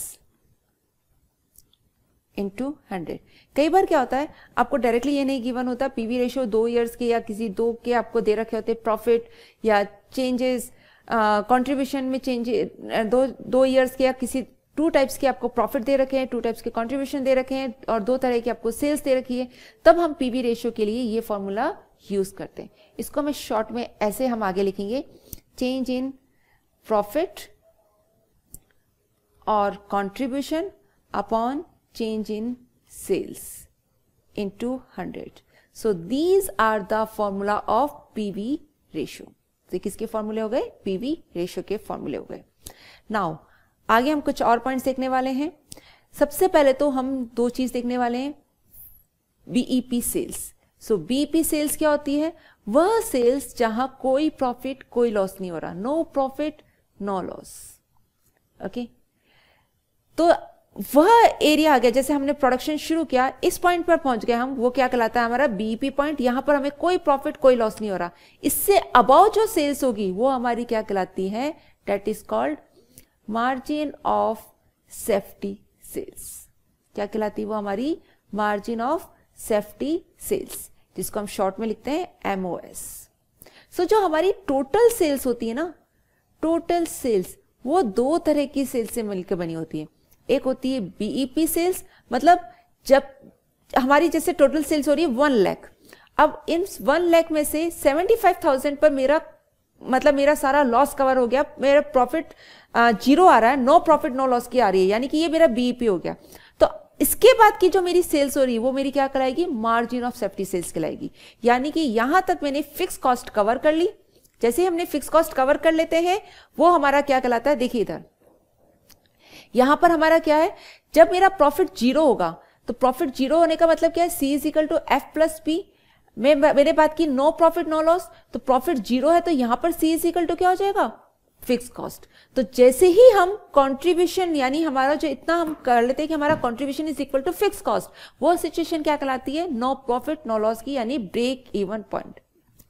into hundred कई बार क्या होता है आपको डायरेक्टली ये नहीं गिवन होता पीवी रेशियो दो इयर्स के या किसी दो के आपको दे रखे होते प्रॉफिट या चेंजेस कंट्रीब्यूशन uh, में चेंजेस uh, दो दो इयर्स के या किसी टू टाइप्स के आपको प्रॉफिट दे रखे हैं टू टाइप्स के कंट्रीब्यूशन दे रखे हैं और दो तरह की आपको सेल्स दे रखी है तब हम पीवी रेशियो के लिए ये फॉर्मूला यूज करते हैं इसको हमें शॉर्ट में ऐसे हम आगे लिखेंगे चेंज इन प्रॉफिट और contribution upon change in sales into hundred so these are the formula of PV ratio तो किसके फॉर्मूले हो गए पीवी रेशियो के फॉर्मूले हो गए नाउ आगे हम कुछ और पॉइंट्स देखने वाले हैं सबसे पहले तो हम दो चीज देखने वाले हैं BEP sales so BEP sales क्या होती है वह सेल्स जहां कोई प्रॉफिट कोई लॉस नहीं हो रहा no profit no loss okay तो वह एरिया आ गया जैसे हमने प्रोडक्शन शुरू किया इस पॉइंट पर पहुंच गए हम वो क्या कहलाता है हमारा बीपी पॉइंट यहां पर हमें कोई प्रॉफिट कोई लॉस नहीं हो रहा इससे अबाउ जो सेल्स होगी वो हमारी क्या कहलाती है that is called margin of safety sales क्या कहलाती है वो हमारी मार्जिन ऑफ सेफ्टी सेल्स जिसको हम शॉर्ट में लिखते हैं एमओएस सो जो हमारी टोटल सेल्स होती है ना टोटल सेल्स वो दो तरह की सेल्स से मिलकर बनी होती है एक होती है बीईपी सेल्स e मतलब जब हमारी जैसे टोटल सेल्स हो रही है वन लैख अब इन वन लैख में से सेवेंटी फाइव थाउजेंड पर मेरा मतलब मेरा सारा लॉस कवर हो गया मेरा प्रॉफिट जीरो आ रहा है नो प्रॉफिट नो लॉस की आ रही है यानी कि ये मेरा बीईपी e हो गया तो इसके बाद की जो मेरी सेल्स हो रही है वो मेरी क्या कराएगी मार्जिन ऑफ सेफ्टी सेल्स कराएगी यानी कि यहां तक मैंने फिक्स कॉस्ट कवर कर ली जैसे हमने फिक्स कॉस्ट कवर कर लेते हैं वो हमारा क्या कहलाता है देखिए इधर यहां पर हमारा क्या है जब मेरा प्रॉफिट जीरो होगा तो प्रॉफिट जीरो होने का मतलब क्या है C is equal to F plus P मैं मैंने बात की नो प्रॉफिट नो लॉस तो प्रॉफिट जीरो है तो यहां पर सी इज इक्वल टू क्या हो जाएगा फिक्स कॉस्ट तो जैसे ही हम कंट्रीब्यूशन यानी हमारा जो इतना हम कर लेते हैं कि हमारा contribution is equal to fix cost वो सिचुएशन क्या कहलाती है नो प्रॉफिट नो लॉस की यानी ब्रेक इवन पॉइंट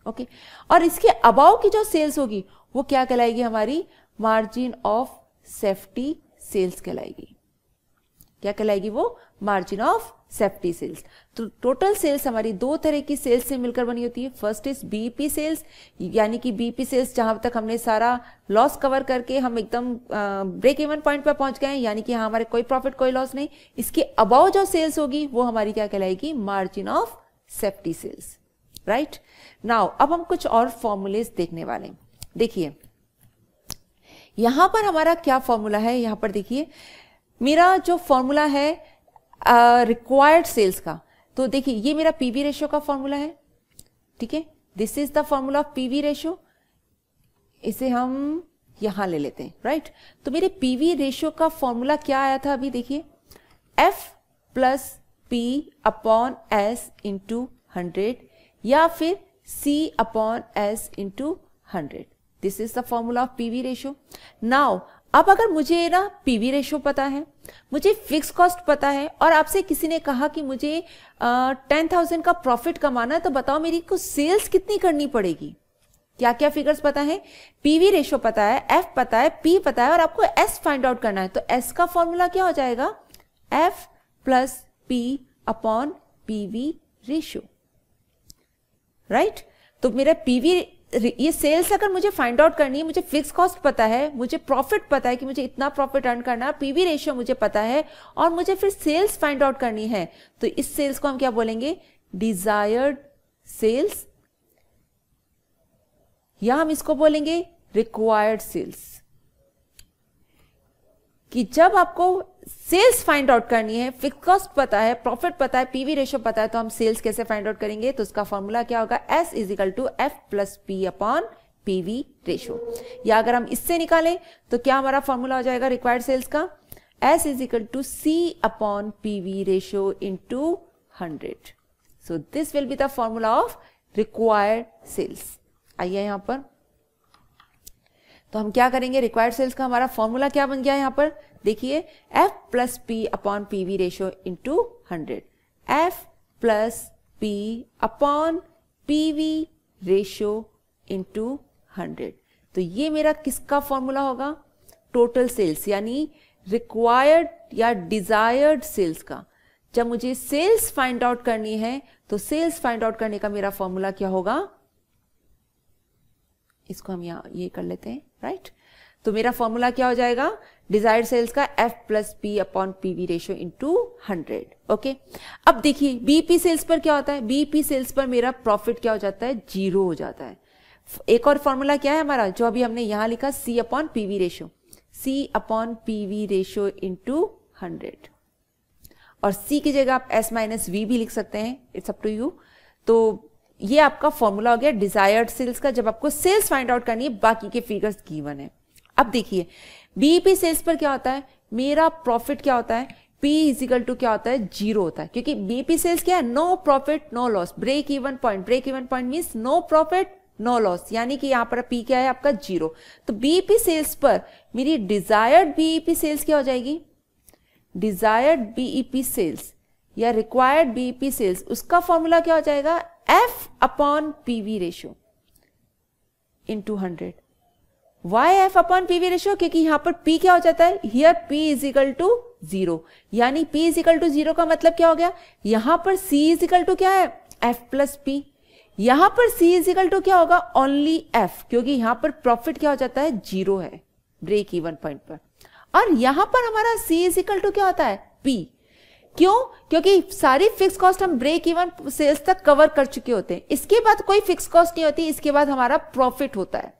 ओके और इसके अबाव की जो सेल्स होगी वो क्या कहलाएगी हमारी मार्जिन ऑफ सेफ्टी सेल्स कहलाएगी क्या कहलाएगी वो मार्जिन ऑफ सेफ्टी सेल्स तो टोटल सेल्स हमारी दो तरह की सेल्स से मिलकर बनी होती है फर्स्ट इज बीपी सेल्स यानी कि बीपी सेल्स जहां तक हमने सारा लॉस कवर करके हम एकदम ब्रेक इवन पॉइंट पर पहुंच गए यानी कि हाँ हमारे कोई प्रॉफिट कोई लॉस नहीं इसके अबाव जो सेल्स होगी वो हमारी क्या कहलाएगी margin of safety sales right now अब हम कुछ और फॉर्मूलेज देखने वाले देखिए यहां पर हमारा क्या फॉर्मूला है यहां पर देखिए मेरा जो फॉर्मूला है रिक्वायर्ड uh, सेल्स का तो देखिए ये मेरा पीवी रेशियो का फॉर्मूला है ठीक है this is the formula of PV ratio इसे हम यहां ले लेते हैं राइट तो मेरे पीवी रेशियो का फॉर्मूला क्या आया था अभी देखिए F plus P upon S into hundred या फिर C upon S into hundred this is the formula of PV ratio now अब अगर मुझे ना पीवी रेशो पता है मुझे फिक्स कॉस्ट पता है और आपसे किसी ने कहा कि मुझे टेन थाउजेंड का प्रॉफिट कमाना है तो बताओ मेरी को सेल्स कितनी करनी पड़ेगी क्या क्या फिगर्स पता है पीवी रेशो पता है एफ पता है पी पता है और आपको एस फाइंड आउट करना है तो एस का फॉर्मूला क्या हो जाएगा F plus P upon PV ratio right तो मेरा पीवी ये सेल्स अगर मुझे फाइंड आउट करनी है मुझे फिक्स कॉस्ट पता है मुझे प्रॉफिट पता है कि मुझे इतना प्रॉफिट अर्न करना है पीवी रेशियो मुझे पता है और मुझे फिर सेल्स फाइंड आउट करनी है तो इस सेल्स को हम क्या बोलेंगे डिजायर्ड सेल्स या हम इसको बोलेंगे रिक्वायर्ड सेल्स कि जब आपको सेल्स फाइंड आउट करनी है फिक्स कॉस्ट पता है प्रॉफिट पता है पीवी रेशो पता है तो हम सेल्स कैसे फाइंड आउट करेंगे तो उसका फॉर्मूला क्या होगा S is equal to F plus P upon PV ratio या अगर हम इससे निकालें तो क्या हमारा फॉर्मूला हो जाएगा रिक्वायर्ड सेल्स का S is equal to C upon PV ratio into hundred so this will be the formula of required sales आइए यहां पर तो हम क्या करेंगे रिक्वायर्ड सेल्स का हमारा फॉर्मूला क्या बन गया यहां पर देखिए F plus P upon P V ratio into hundred F plus P upon P V ratio to hundred तो ये मेरा किसका फॉर्मूला होगा टोटल सेल्स यानी रिक्वायर्ड या डिजायर्ड सेल्स का जब मुझे सेल्स फाइंड आउट करनी है तो सेल्स फाइंड आउट करने का मेरा फॉर्मूला क्या होगा इसको हम यहां ये कर लेते हैं राइट तो मेरा फॉर्मूला क्या हो जाएगा डिजायर्ड सेल्स का F plus P upon PV ratio into hundred okay अब देखिए बीपी सेल्स पर क्या होता है बीपी सेल्स पर मेरा प्रॉफिट क्या हो जाता है जीरो हो जाता है एक और फॉर्मूला क्या है हमारा जो अभी हमने यहां लिखा C upon PV ratio C upon PV ratio to hundred और सी की जगह आप एस माइनस वी भी लिख सकते हैं इट्स अप टू यू तो ये आपका फॉर्मूला हो गया डिजायर्ड सेल्स का जब आपको सेल्स फाइंड आउट करनी है बाकी के फिगर्स गिवन है अब देखिए बीपी सेल्स पर क्या होता है मेरा प्रॉफिट क्या होता है पी इजिकल टू क्या होता है जीरो होता है क्योंकि बीपी सेल्स क्या है no profit no loss break even point break even point mean no profit no loss यानी कि यहां पर पी क्या है आपका जीरो तो बीपी सेल्स पर मेरी डिजायर्ड बीईपी सेल्स क्या हो जाएगी डिजायर्ड बीईपी सेल्स या रिक्वायर्ड बीईपी सेल्स उसका फॉर्मूला क्या हो जाएगा F upon PV ratio into hundred why F upon P V ratio क्योंकि यहाँ पर पी क्या हो जाता है here P is equal to zero यानी P is equal to zero का मतलब क्या हो गया यहाँ पर सी इज इकल टू क्या है एफ प्लस पी यहाँ पर सी इज इकल टू क्या होगा ओनली एफ क्योंकि यहाँ पर प्रॉफिट क्या हो जाता है जीरो है ब्रेक इवन पॉइंट पर और यहाँ पर हमारा सी इज इकल टू क्या होता है पी क्यों क्योंकि सारी फिक्स कॉस्ट हम ब्रेक इवन सेल्स तक कवर कर चुके होते हैं इसके बाद कोई फिक्स कॉस्ट नहीं होती इसके बाद हमारा प्रॉफिट होता है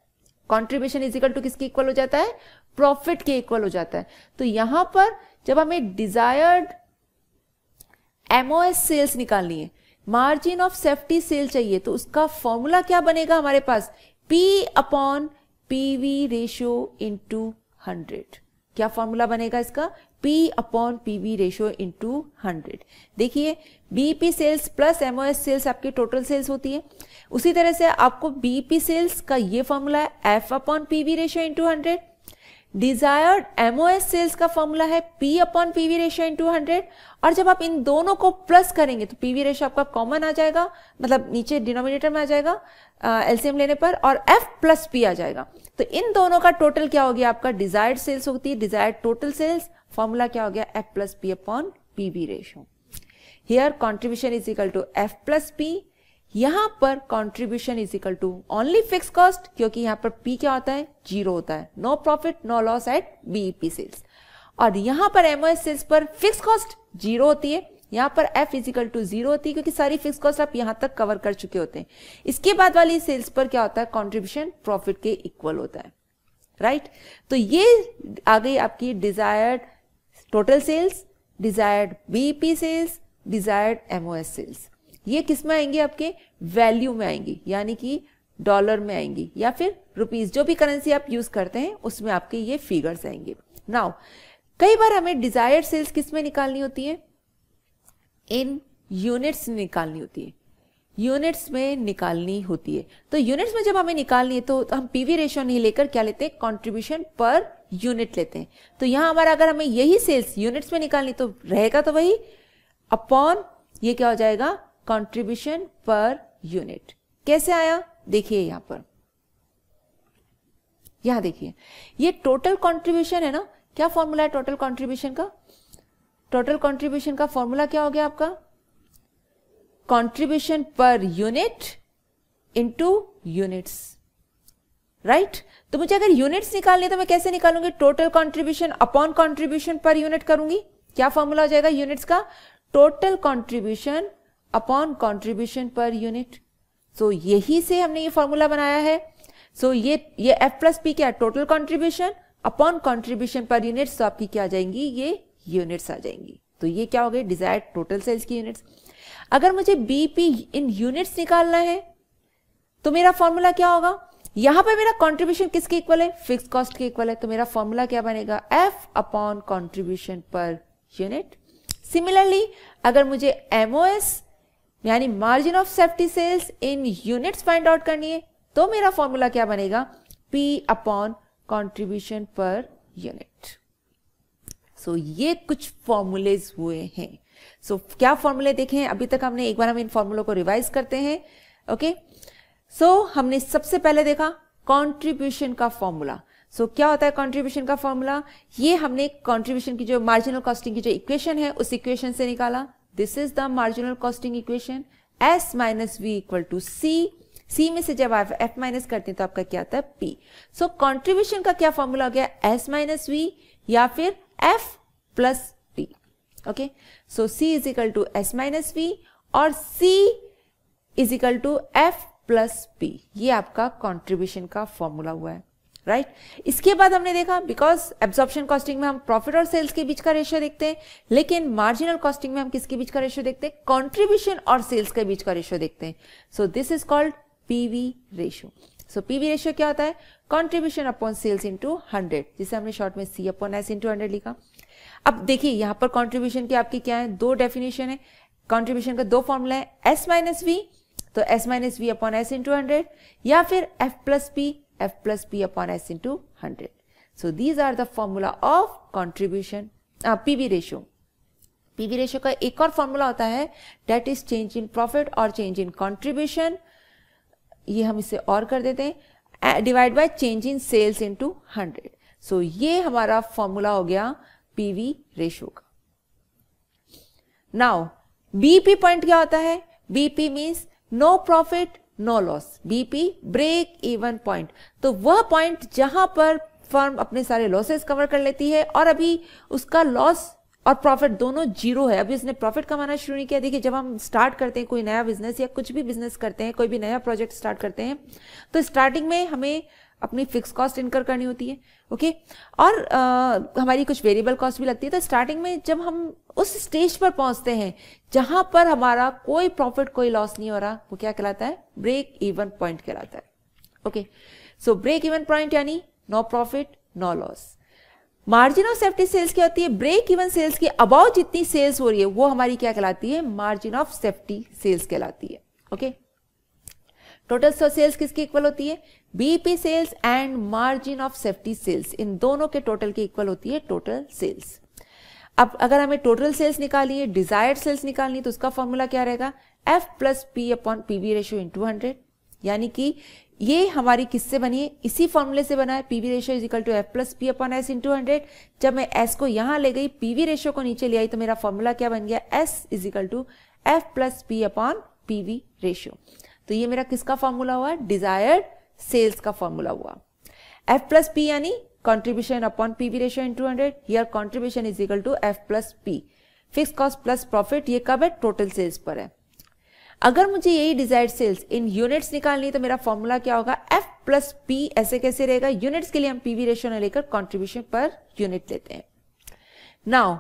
कॉन्ट्रीब्यूशन इज इक्वल टू किसके इक्वल हो जाता है प्रॉफिट के इक्वल हो जाता है तो यहां पर जब हमें डिजायर्ड एमओएस सेल्स निकालनी है मार्जिन ऑफ सेफ्टी सेल चाहिए तो उसका फॉर्मूला क्या बनेगा हमारे पास P upon PV ratio into hundred क्या फॉर्मूला बनेगा इसका P upon P V ratio into hundred देखिए BP sales plus S sales आपकी टोटल सेल्स होती है उसी तरह से आपको बीपी सेल्स का ये फॉर्मूला है F upon P V ratio into hundred desired S sales का फॉर्मूला है P upon P V ratio into hundred और जब आप इन दोनों को प्लस करेंगे तो पी वी रेशियो आपका कॉमन आ जाएगा मतलब नीचे डिनोमिनेटर में आ जाएगा एलसीएम लेने पर और एफ प्लस पी आ जाएगा तो इन दोनों का टोटल क्या हो गया आपका डिजायर्ड सेल्स होती है डिजायर्ड टोटल सेल्स फॉर्मूला क्या हो गया F plus P upon P B ratio here contribution is equal to F plus P यहां पर contribution is equal to only fix cost क्योंकि यहां पर पी क्या होता है जीरो होता है no profit no loss at BP sales और यहां पर एमओएस सेल्स पर फिक्स कॉस्ट जीरो होती है यहां पर F इजिकल टू जीरो होती है क्योंकि सारी फिक्स कॉस्ट आप यहां तक कवर कर चुके होते हैं इसके बाद वाली सेल्स पर क्या होता है कॉन्ट्रीब्यूशन प्रॉफिट के इक्वल होता है राइट right? तो ये आ गई आपकी desired total sales desired BP sales desired MOS sales ये किस में आपके वैल्यू में आएंगी यानी कि डॉलर में आएंगी या फिर रुपीज जो भी करेंसी आप यूज करते हैं उसमें आपके ये फिगर्स आएंगे नाउ कई बार हमें डिजायर्ड सेल्स किस में निकालनी होती है इन यूनिट्स निकालनी होती है यूनिट्स में निकालनी होती है तो यूनिट्स में जब हमें निकालनी है तो, हम हम पीवी रेशियो नहीं लेकर क्या लेते हैं कॉन्ट्रीब्यूशन पर यूनिट लेते हैं तो यहां हमारा अगर हमें यही सेल्स यूनिट्स में निकालनी तो रहेगा तो वही अपॉन ये क्या हो जाएगा कॉन्ट्रीब्यूशन पर यूनिट कैसे आया देखिए यहां पर यहां देखिए ये टोटल कॉन्ट्रीब्यूशन है ना क्या फॉर्मूला है टोटल कॉन्ट्रीब्यूशन का टोटल कॉन्ट्रीब्यूशन का फॉर्मूला क्या हो गया आपका contribution per unit into units right तो मुझे अगर units निकालने तो मैं कैसे निकालूंगी total contribution upon contribution per unit करूंगी क्या फॉर्मूला हो जाएगा यूनिट्स का total contribution upon contribution per unit so यही से हमने ये फॉर्मूला बनाया है सो so, ये ये एफ प्लस पी क्या total contribution upon contribution per units तो आपकी क्या आ जाएंगी ये यूनिट्स आ जाएंगी तो ये क्या हो गई डिजायर टोटल सेल्स की यूनिट्स अगर मुझे बीपी इन यूनिट्स निकालना है तो मेरा फॉर्मूला क्या होगा यहां पर मेरा कॉन्ट्रीब्यूशन किसके इक्वल है फिक्स कॉस्ट के इक्वल है तो मेरा फॉर्मूला क्या बनेगा F upon contribution per unit similarly अगर मुझे एमओएस यानी margin of safety sales in units find out करनी है तो मेरा फॉर्मूला क्या बनेगा P upon contribution per unit so ये कुछ फॉर्मूलेज हुए हैं सो so, क्या फॉर्मूले देखे हैं अभी तक हमने एक बार हम इन फॉर्मूलों को रिवाइज करते हैं ओके okay? सो so, हमने सबसे पहले देखा कॉन्ट्रीब्यूशन का फॉर्मूला सो so, क्या होता है कॉन्ट्रीब्यूशन का फॉर्मूला ये हमने कॉन्ट्रीब्यूशन की जो मार्जिनल कॉस्टिंग की जो इक्वेशन है उस इक्वेशन से निकाला this is the marginal costing equation S minus V equal to C C में से जब आप एफ माइनस करते हैं तो आपका क्या आता है पी सो कॉन्ट्रीब्यूशन का क्या फॉर्मूला हो गया एस माइनस वी या फिर F plus okay so c is equal to S minus V और c is equal to F plus P ये आपका कॉन्ट्रीब्यूशन का फॉर्मूला हुआ है राइट right? इसके बाद हमने देखा बिकॉज एब्जॉर्प्शन कॉस्टिंग में हम प्रॉफिट और सेल्स के बीच का रेशियो देखते हैं लेकिन मार्जिनल कॉस्टिंग में हम किसके बीच का रेशियो देखते हैं कॉन्ट्रीब्यूशन और सेल्स के बीच का रेशियो देखते हैं so this is called PV ratio so PV ratio क्या होता है contribution upon sales into hundred जिसे हमने शॉर्ट में C upon S into hundred लिखा अब देखिए यहां पर कॉन्ट्रीब्यूशन की आपकी क्या है दो डेफिनेशन है कॉन्ट्रीब्यूशन का दो फॉर्मूला है एस माइनस वी तो S minus V upon S into hundred या फिर F plus P F plus P upon S into hundred so these are the formula of contribution PV ratio PV ratio का एक और formula होता है that is change in profit और change in contribution ये हम इसे और कर देते हैं divide by change in sales into hundred so ये हमारा फॉर्मूला हो गया पीवी रेशो का नाउ बीपी पॉइंट क्या होता है BP means no profit no loss BP break even point तो वह पॉइंट जहां पर फर्म अपने सारे लॉसेस कवर कर लेती है और अभी उसका लॉस और प्रॉफिट दोनों जीरो है अभी उसने प्रॉफिट कमाना शुरू नहीं किया देखिए जब हम स्टार्ट करते हैं कोई नया बिजनेस या कुछ भी बिजनेस करते हैं कोई भी नया प्रोजेक्ट स्टार्ट करते हैं तो स्टार्टिंग में हमें अपनी फिक्स कॉस्ट इनकर करनी होती है ओके और आ, हमारी कुछ वेरिएबल कॉस्ट भी लगती है तो स्टार्टिंग में जब हम उस स्टेज पर पहुंचते हैं जहां पर हमारा कोई प्रॉफिट कोई लॉस नहीं हो रहा वो क्या कहलाता है ब्रेक इवन पॉइंट कहलाता है okay so break even point यानी no profit no loss margin of safety sales क्या होती है ब्रेक इवन सेल्स की अबाउ जितनी सेल्स हो रही है वो हमारी क्या कहलाती है मार्जिन ऑफ सेफ्टी सेल्स कहलाती है ओके टोटल सेल्स किसकी इक्वल होती है BP sales and margin of safety sales इन दोनों के टोटल की इक्वल होती है टोटल सेल्स अब अगर हमें टोटल सेल्स निकालनी है डिजायर्ड सेल्स निकालनी है तो उसका फॉर्मूला क्या रहेगा F plus P upon P B ratio into hundred यानी कि ये हमारी किससे बनी है इसी फॉर्मूले से बना है PV ratio equal to F plus P upon S into hundred जब मैं एस को यहां ले गई पीवी रेशियो को नीचे ले आई तो मेरा फॉर्मूला क्या बन गया S is equal to F plus P upon PV ratio तो ये मेरा किसका फॉर्मूला हुआ डिजायर्ड सेल्स का फॉर्मूला हुआ एफ प्लस पी यानी contribution upon P V ratio to hundred here contribution is equal to F plus P fix cost plus profit ये कब है टोटल सेल्स पर है अगर मुझे यही डिजायर्ड सेल्स इन यूनिट्स निकालनी तो मेरा फॉर्मूला क्या होगा एफ प्लस पी ऐसे कैसे रहेगा यूनिट्स के लिए हम पीवी रेशियो ने लेकर कॉन्ट्रीब्यूशन पर यूनिट लेते हैं नाउ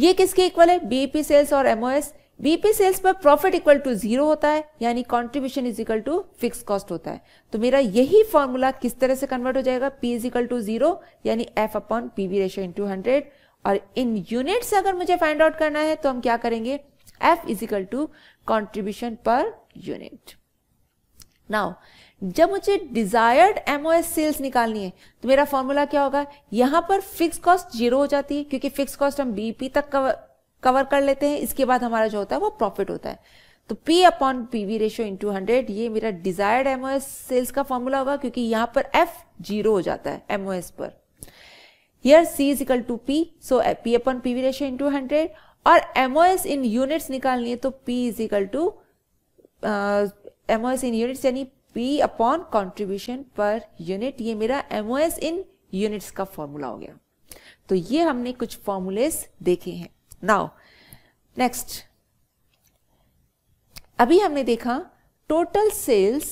ये किसके इक्वल है बीएपी सेल्स और एमओएस बीपी सेल्स पर प्रॉफिट इक्वल टू जीरो होता है यानी contribution is equal to fix cost होता है तो मेरा यही फॉर्मूला किस तरह से कन्वर्ट हो जाएगा P is equal to zero यानी F upon P V ratio into hundred और इन यूनिट्स अगर मुझे फाइंड आउट करना है तो हम क्या करेंगे F is equal to contribution per unit now जब मुझे डिजायर्ड एमओएस सेल्स निकालनी है तो मेरा फॉर्मूला क्या होगा यहां पर फिक्स कॉस्ट जीरो हो जाती है क्योंकि फिक्स कॉस्ट हम बीपी तक कवर कर लेते हैं इसके बाद हमारा जो होता है वो प्रॉफिट होता है तो P upon P V ratio into hundred ये मेरा डिजायर्ड एमओएस सेल्स का फॉर्मूला होगा क्योंकि यहां पर एफ जीरो हो जाता है एमओएस पर here C is equal to P so P upon P V ratio to hundred और एमओएस इन यूनिट्स निकालनी है तो P is equal to MOS in units यानी P upon contribution per unit ये मेरा एमओएस इन यूनिट्स का formula हो गया तो ये हमने कुछ फॉर्मूलेस देखे हैं नाउ नेक्स्ट अभी हमने देखा total sales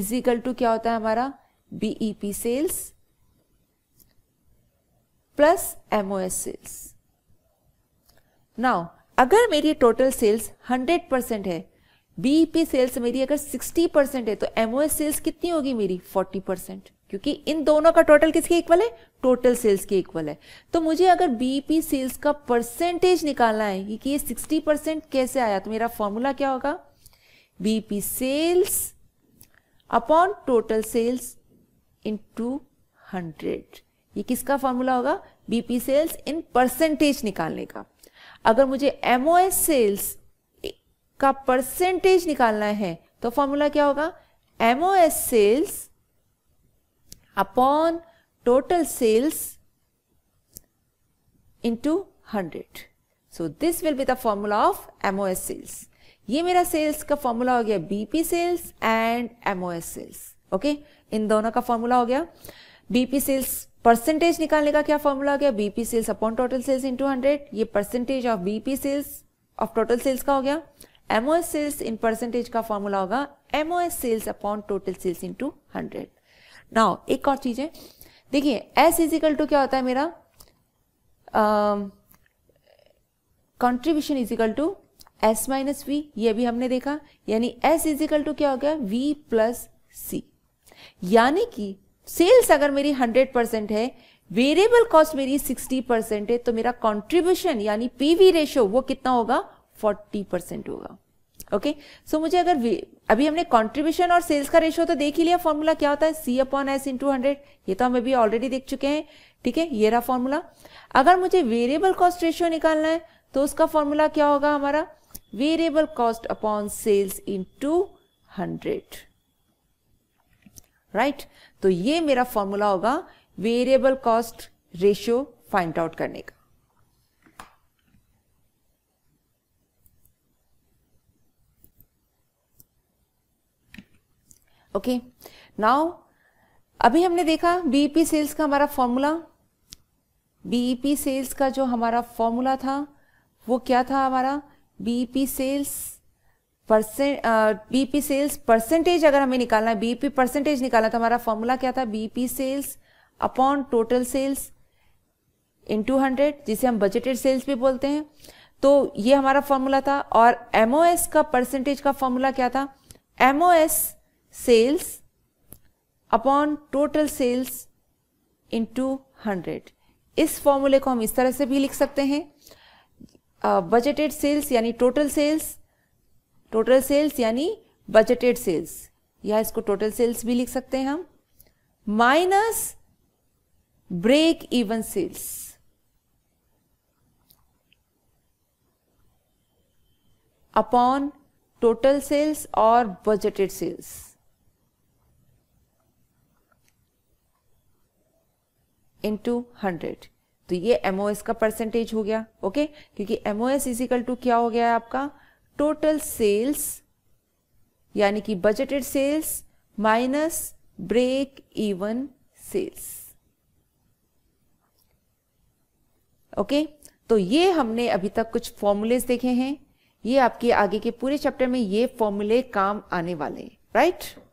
is equal to क्या होता है हमारा BEP sales plus MOS sales now अगर मेरी टोटल सेल्स 100 परसेंट है बीईपी सेल्स e मेरी अगर 60 परसेंट है तो एमओएस सेल्स कितनी होगी मेरी 40 परसेंट क्योंकि इन दोनों का टोटल किसके इक्वल है टोटल सेल्स के इक्वल है तो मुझे अगर बीपी सेल्स का परसेंटेज निकालना है कि ये 60 परसेंट कैसे आया तो मेरा फॉर्मूला क्या होगा BP sales upon total sales into hundred ये किसका फॉर्मूला होगा बीपी सेल्स इन परसेंटेज निकालने का अगर मुझे एमओएस सेल्स का परसेंटेज निकालना है तो फॉर्मूला क्या होगा MOS sales upon total sales into 100. So this will be the formula of MOS sales. ये मेरा सेल्स का फॉर्मूला हो गया BP sales and MOS sales okay इन दोनों का फॉर्मूला हो गया बीपी सेल्स परसेंटेज निकालने का क्या फॉर्मूला हो गया BP sales upon total sales into 100 ये percentage of BP sales of total sales का हो गया एमओएस सेल्स इन परसेंटेज का फॉर्मूला होगा MOS sales upon total sales into hundred now एक और चीज़ है देखिए एस इजिकल टू क्या होता है मेरा contribution is equal to S minus V ये भी हमने देखा यानी एस इजिकल टू क्या हो गया वी प्लस सी यानी कि सेल्स अगर मेरी 100 परसेंट है वेरिएबल कॉस्ट मेरी 60 परसेंट है तो मेरा कॉन्ट्रीब्यूशन यानी पीवी रेशियो वो कितना होगा 40 परसेंट होगा ओके okay? सो so, मुझे अगर अभी हमने कंट्रीब्यूशन और सेल्स का रेशियो तो देख ही लिया फॉर्मूला क्या होता है C upon S into hundred ये तो हम अभी ऑलरेडी देख चुके हैं ठीक है ये रहा फॉर्मूला अगर मुझे वेरिएबल कॉस्ट रेशियो निकालना है तो उसका फॉर्मूला क्या होगा हमारा variable cost upon sales into hundred right तो ये मेरा फॉर्मूला होगा variable cost ratio find out करने का ओके नाउ अभी हमने देखा बीईपी सेल्स e का हमारा फॉर्मूला बीईपी सेल्स का जो हमारा फॉर्मूला था वो क्या था हमारा BEP sales percent BP sales percentage अगर हमें निकालना है बीपी परसेंटेज e निकालना तो हमारा फॉर्मूला क्या था BP sales upon total sales into hundred जिसे हम बजटेड सेल्स भी बोलते हैं तो ये हमारा फॉर्मूला था और एमओएस का परसेंटेज का फॉर्मूला क्या था MOS sales upon total sales into hundred इस फॉर्मूले को हम इस तरह से भी लिख सकते हैं बजटेड सेल्स यानी टोटल सेल्स टोटल सेल्स यानी बजटेड सेल्स या इसको टोटल सेल्स भी लिख सकते हैं हम minus break even sales upon total sales और बजटेड सेल्स इंटू हंड्रेड तो ये एम का परसेंटेज हो गया ओके क्योंकि M O S is equal to क्या हो गया है आपका टोटल सेल्स यानी कि budgeted sales minus break even sales okay तो ये हमने अभी तक कुछ फॉर्मूलेज देखे हैं ये आपके आगे के पूरे चैप्टर में ये फॉर्मूले काम आने वाले राइट right?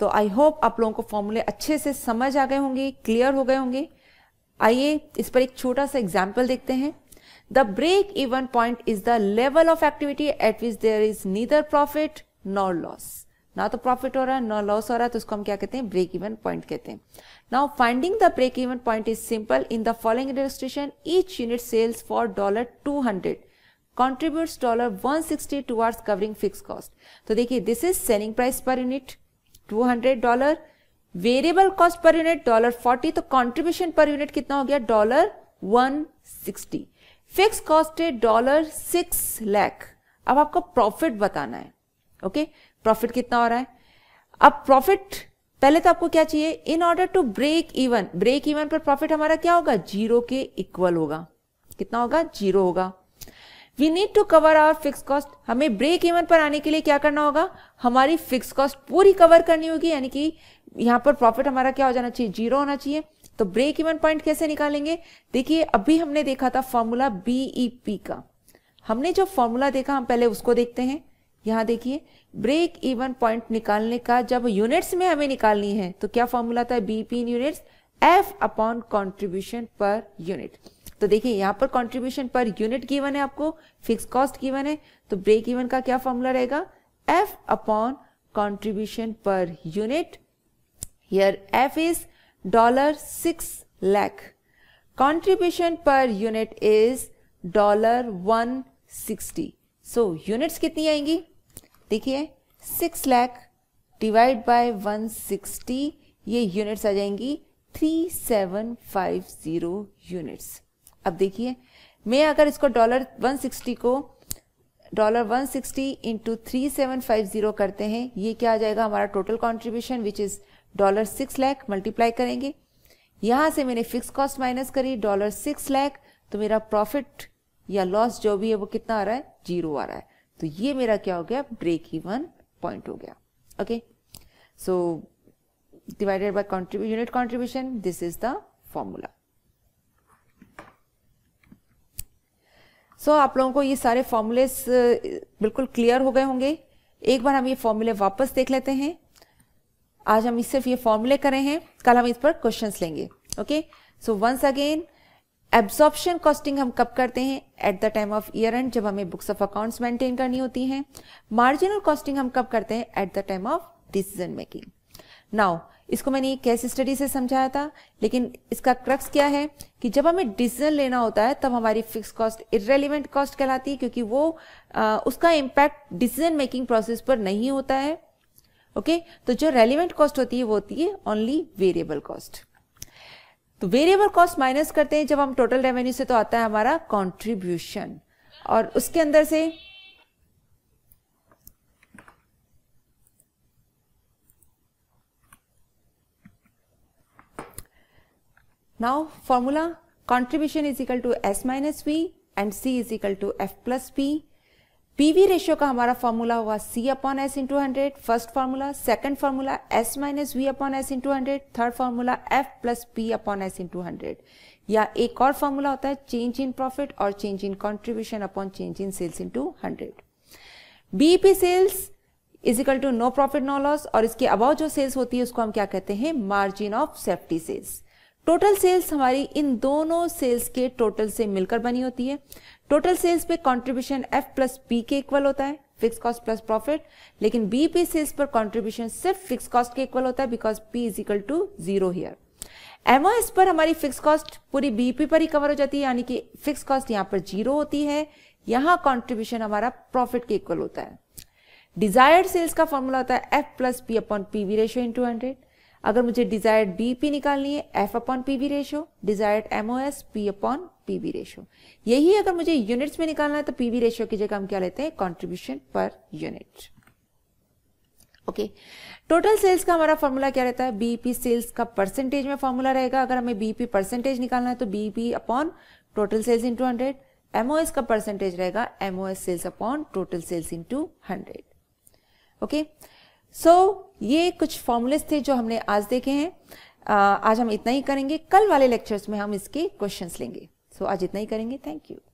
तो आई होप आप लोगों को फॉर्मूले अच्छे से समझ आ गए होंगे क्लियर हो गए होंगे आइए इस पर एक छोटा सा एग्जाम्पल देखते हैं the break even point is the level of activity at which there is neither profit nor loss ना तो प्रॉफिट हो रहा है ना लॉस हो रहा है तो उसको हम क्या कहते हैं ब्रेक इवन पॉइंट कहते हैं now finding the break even point is simple in the following illustration each unit sales for dollar two hundred contribute dollar one sixty towards covering fix cost तो देखिए this is selling price per unit two hundred dollar variable cost per unit dollar forty तो contribution per unit कितना हो गया dollar one sixty fix cost है dollar six lakh अब आपको profit बताना है ओके okay? प्रॉफिट कितना हो रहा है अब प्रॉफिट पहले तो आपको क्या चाहिए in order to break even break even पर प्रॉफिट हमारा क्या होगा जीरो के इक्वल होगा कितना होगा जीरो होगा we need to cover our fix cost हमें ब्रेक इवन पर आने के लिए क्या करना होगा हमारी फिक्स कॉस्ट पूरी कवर करनी होगी यानी कि यहाँ पर प्रॉफिट हमारा क्या हो जाना चाहिए जीरो होना चाहिए तो ब्रेक इवन पॉइंट कैसे निकालेंगे देखिए अभी हमने देखा था फॉर्मूला बीईपी e का हमने जो फॉर्मूला देखा हम पहले उसको देखते हैं यहां देखिए ब्रेक इवन पॉइंट निकालने का जब यूनिट्स में हमें निकालनी है तो क्या फॉर्मूला था BP units F upon contribution per unit तो देखिए यहाँ पर कॉन्ट्रीब्यूशन पर यूनिट गिवन है आपको फिक्स कॉस्ट गिवन है तो ब्रेक इवन का क्या फॉर्मूला रहेगा F upon contribution per unit here F is dollar six lakh contribution per unit is dollar one sixty so units कितनी आएंगी देखिए six lakh divide by one sixty ये यूनिट्स आ जाएंगी three seven five zero units अब देखिए मैं अगर इसको डॉलर 160 को dollar 160 sixty into three seven five zero करते हैं ये क्या आ जाएगा हमारा total contribution which is dollar six lakh multiply करेंगे यहां से मैंने फिक्स कॉस्ट माइनस करी डॉलर सिक्स लैख तो मेरा प्रॉफिट या लॉस जो भी है वो कितना आ रहा है जीरो आ रहा है तो ये मेरा क्या हो गया ब्रेक इवन पॉइंट हो गया okay so divided by contribute unit contribution this is the formula so so, आप लोगों को ये सारे फॉर्मूले uh, बिल्कुल क्लियर हो गए होंगे एक बार हम ये फॉर्मूले वापस देख लेते हैं आज हम सिर्फ ये फॉर्मूले करें हैं कल हम इस पर क्वेश्चंस लेंगे okay so once again absorption costing हम कब करते हैं at the time of year end जब हमें बुक्स ऑफ अकाउंट्स मेंटेन करनी होती हैं मार्जिनल कॉस्टिंग हम कब करते हैं at the time of decision making now इसको मैंने केस स्टडी से समझाया था लेकिन इसका क्रक्स क्या है कि जब हमें डिसीजन लेना होता है तब हमारी फिक्स कॉस्ट इरेलीवेंट कॉस्ट कहलाती है क्योंकि वो आ, उसका इम्पैक्ट डिसीजन मेकिंग प्रोसेस पर नहीं होता है ओके okay? तो जो रेलिवेंट कॉस्ट होती है वो होती है ओनली वेरिएबल कॉस्ट तो वेरिएबल कॉस्ट माइनस करते हैं जब हम टोटल रेवेन्यू से तो आता है हमारा कॉन्ट्रीब्यूशन और उसके अंदर से Now formula contribution is equal to S minus V and C is equal to F plus P PV ratio का हमारा फॉर्मूला हुआ C upon S into hundred first formula second formula S minus V upon S into hundred third formula F plus P upon S into hundred या एक और formula होता है change in profit और change in contribution upon change in sales into hundred BP sales is equal to no profit no loss और इसके above जो sales होती है उसको हम क्या कहते हैं margin of safety sales total sales हमारी इन दोनों सेल्स के टोटल से मिलकर बनी होती है टोटल सेल्स पे कंट्रीब्यूशन एफ प्लस बी के इक्वल होता है फिक्स कॉस्ट प्लस प्रॉफिट लेकिन बी पे सेल्स पर कंट्रीब्यूशन सिर्फ फिक्स कॉस्ट के इक्वल होता है because P is equal to zero here MOS पर हमारी फिक्स कॉस्ट पूरी बीपी पर ही कवर हो जाती है यानी कि फिक्स कॉस्ट यहाँ पर जीरो होती है यहाँ कॉन्ट्रीब्यूशन हमारा प्रॉफिट के इक्वल होता है डिजायर्ड सेल्स का फॉर्मूला होता है F plus P upon PV ratio into hundred अगर मुझे डिजायर्ड बीपी निकालनी है F upon P ratio ratio desired MOS P upon P V ratio यही अगर मुझे यूनिट्स में निकालना है तो पी रेशियो रेशो की जगह हम क्या लेते हैं contribution per unit okay total sales का हमारा फॉर्मूला क्या रहता है बीपी सेल्स का परसेंटेज में फॉर्मूला रहेगा अगर हमें बीपी परसेंटेज निकालना है तो BP upon total sales into hundred MOS का परसेंटेज रहेगा MOS sales upon total sales into hundred okay okay? So so, ये कुछ फॉर्मूलेस थे जो हमने आज देखे हैं आज हम इतना ही करेंगे कल वाले लेक्चर्स में हम इसके क्वेश्चंस लेंगे सो so, आज इतना ही करेंगे थैंक यू